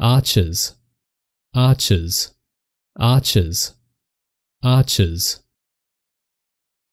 arches, arches, arches, arches.